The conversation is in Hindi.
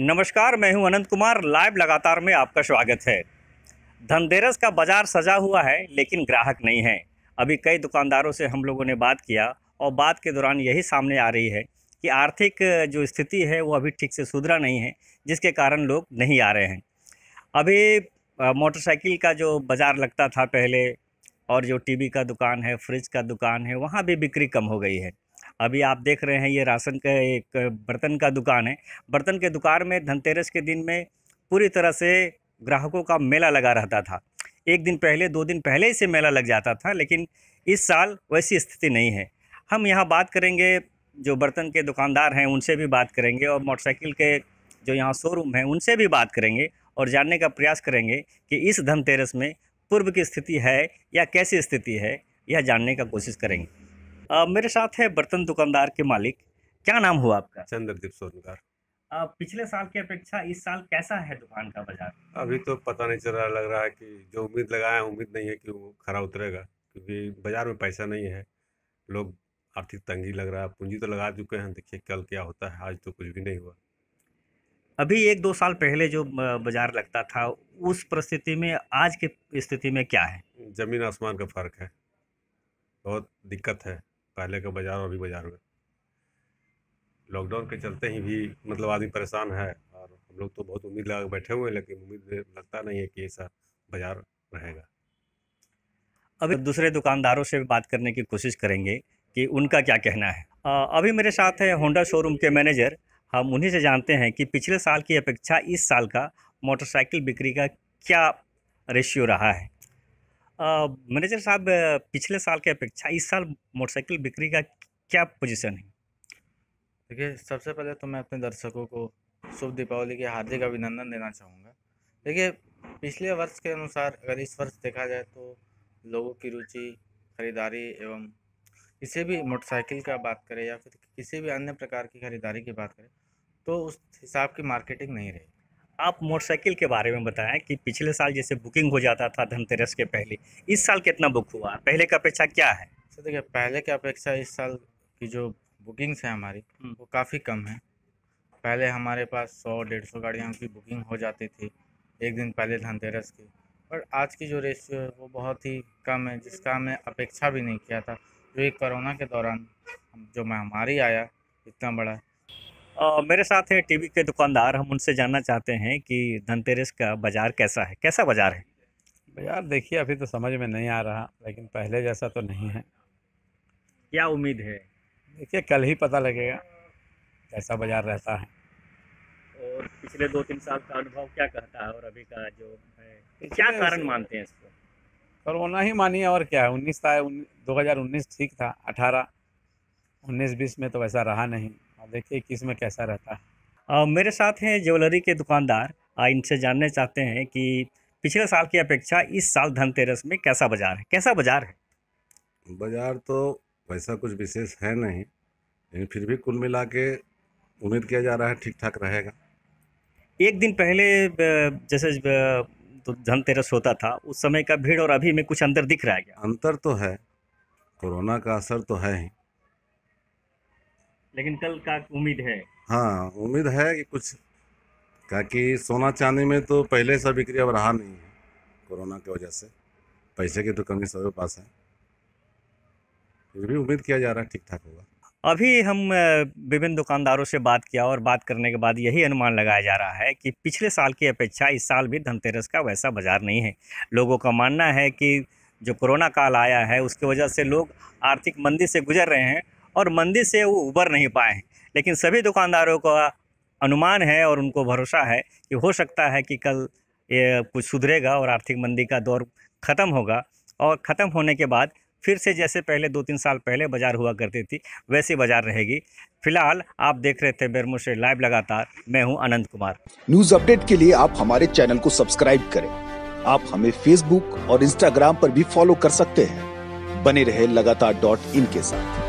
नमस्कार मैं हूं अनंत कुमार लाइव लगातार में आपका स्वागत है धनतेरस का बाज़ार सजा हुआ है लेकिन ग्राहक नहीं है अभी कई दुकानदारों से हम लोगों ने बात किया और बात के दौरान यही सामने आ रही है कि आर्थिक जो स्थिति है वो अभी ठीक से सुधरा नहीं है जिसके कारण लोग नहीं आ रहे हैं अभी मोटरसाइकिल का जो बाज़ार लगता था पहले और जो टीवी का दुकान है फ्रिज का दुकान है वहाँ भी बिक्री कम हो गई है अभी आप देख रहे हैं ये राशन का एक बर्तन का दुकान है बर्तन के दुकान में धनतेरस के दिन में पूरी तरह से ग्राहकों का मेला लगा रहता था एक दिन पहले दो दिन पहले ही से मेला लग जाता था लेकिन इस साल वैसी स्थिति नहीं है हम यहाँ बात करेंगे जो बर्तन के दुकानदार हैं उनसे भी बात करेंगे और मोटरसाइकिल के जो यहाँ शोरूम हैं उनसे भी बात करेंगे और जानने का प्रयास करेंगे कि इस धनतेरस में पूर्व की स्थिति है या कैसी स्थिति है यह जानने का कोशिश करेंगे मेरे साथ है बर्तन दुकानदार के मालिक क्या नाम हुआ आपका चंद्रदीप सोनकार पिछले साल की अपेक्षा इस साल कैसा है दुकान का बाजार अभी तो पता नहीं चल रहा लग रहा है कि जो उम्मीद लगाए उम्मीद नहीं है कि वो खरा उतरेगा क्योंकि बाजार में पैसा नहीं है लोग आर्थिक तंगी लग रहा है पूंजी तो लगा चुके हैं देखिए कल क्या होता है आज तो कुछ भी नहीं हुआ अभी एक दो साल पहले जो बाजार लगता था उस परिस्थिति में आज के स्थिति में क्या है ज़मीन आसमान का फर्क है बहुत दिक्कत है पहले का बाज़ार और अभी बाज़ार में लॉकडाउन के चलते ही भी मतलब आदमी परेशान है और हम लोग तो बहुत उम्मीद लगा बैठे हुए हैं लेकिन उम्मीद लगता नहीं है कि ऐसा बाज़ार रहेगा अब दूसरे दुकानदारों से भी बात करने की कोशिश करेंगे कि उनका क्या कहना है आ, अभी मेरे साथ है होंडा शोरूम के मैनेजर हम उन्हीं से जानते हैं कि पिछले साल की अपेक्षा इस साल का मोटरसाइकिल बिक्री का क्या रेशियो रहा है मैनेजर साहब पिछले साल की अपेक्षा इस साल मोटरसाइकिल बिक्री का क्या पोजीशन है देखिए सबसे पहले तो मैं अपने दर्शकों को शुभ दीपावली के हार्दिक अभिनंदन देना चाहूँगा देखिए पिछले वर्ष के अनुसार अगर इस वर्ष देखा जाए तो लोगों की रुचि खरीदारी एवं किसी भी मोटरसाइकिल का बात करें या फिर किसी भी अन्य प्रकार की खरीदारी की बात करें तो उस हिसाब की मार्केटिंग नहीं रही आप मोटरसाइकिल के बारे में बताएं कि पिछले साल जैसे बुकिंग हो जाता था धनतेरस के पहले इस साल कितना बुक हुआ पहले का अपेक्षा क्या है सर देखिए पहले की अपेक्षा इस साल की जो बुकिंग्स हैं हमारी हम्म। वो काफ़ी कम है पहले हमारे पास सौ डेढ़ सौ गाड़ियों की बुकिंग हो जाती थी एक दिन पहले धनतेरस की पर आज की जो रेशियो है वो बहुत ही कम है जिसका हमें अपेक्षा भी नहीं किया था जो एक कोरोना के दौरान जो महामारी आया इतना बड़ा आ, मेरे साथ हैं टीवी के दुकानदार हम उनसे जानना चाहते हैं कि धनतेरस का बाज़ार कैसा है कैसा बाज़ार है बाज़ार देखिए अभी तो समझ में नहीं आ रहा लेकिन पहले जैसा तो नहीं है क्या उम्मीद है देखिए कल ही पता लगेगा कैसा बाज़ार रहता है और पिछले दो तीन साल का अनुभव क्या कहता है और अभी का जो है क्या कारण मानते हैं इसको कोरोना ही मानिए और क्या है उन्नीस था दो हज़ार उन्नीस ठीक था अठारह उन्नीस बीस में तो वैसा रहा नहीं देखिए किस में कैसा रहता है मेरे साथ हैं ज्वेलरी के दुकानदार इनसे जानने चाहते हैं कि पिछले साल की अपेक्षा इस साल धनतेरस में कैसा बाजार है कैसा बाजार है बाजार तो वैसा कुछ विशेष है नहीं लेकिन फिर भी कुल मिला के उम्मीद किया जा रहा है ठीक ठाक रहेगा एक दिन पहले जैसे तो धनतेरस होता था उस समय का भीड़ और अभी में कुछ अंतर दिख रहा है क्या अंतर तो है कोरोना का असर तो है ही लेकिन कल का उम्मीद है हाँ उम्मीद है कि कुछ क्या कि सोना चांदी में तो पहले सा बिक्री अब रहा नहीं है कोरोना की वजह से पैसे की तो कमी सबके पास है फिर भी उम्मीद किया जा रहा है ठीक ठाक होगा अभी हम विभिन्न दुकानदारों से बात किया और बात करने के बाद यही अनुमान लगाया जा रहा है कि पिछले साल की अपेक्षा इस साल भी धनतेरस का वैसा बाज़ार नहीं है लोगों का मानना है कि जो कोरोना काल आया है उसकी वजह से लोग आर्थिक मंदी से गुजर रहे हैं और मंदी से वो उबर नहीं पाए हैं लेकिन सभी दुकानदारों का अनुमान है और उनको भरोसा है कि हो सकता है कि कल ये कुछ सुधरेगा और आर्थिक मंदी का दौर ख़त्म होगा और ख़त्म होने के बाद फिर से जैसे पहले दो तीन साल पहले बाज़ार हुआ करती थी वैसे बाज़ार रहेगी फिलहाल आप देख रहे थे बेरमो से लाइव लगातार मैं हूं अनंत कुमार न्यूज़ अपडेट के लिए आप हमारे चैनल को सब्सक्राइब करें आप हमें फेसबुक और इंस्टाग्राम पर भी फॉलो कर सकते हैं बने रहे लगातार डॉट इन के साथ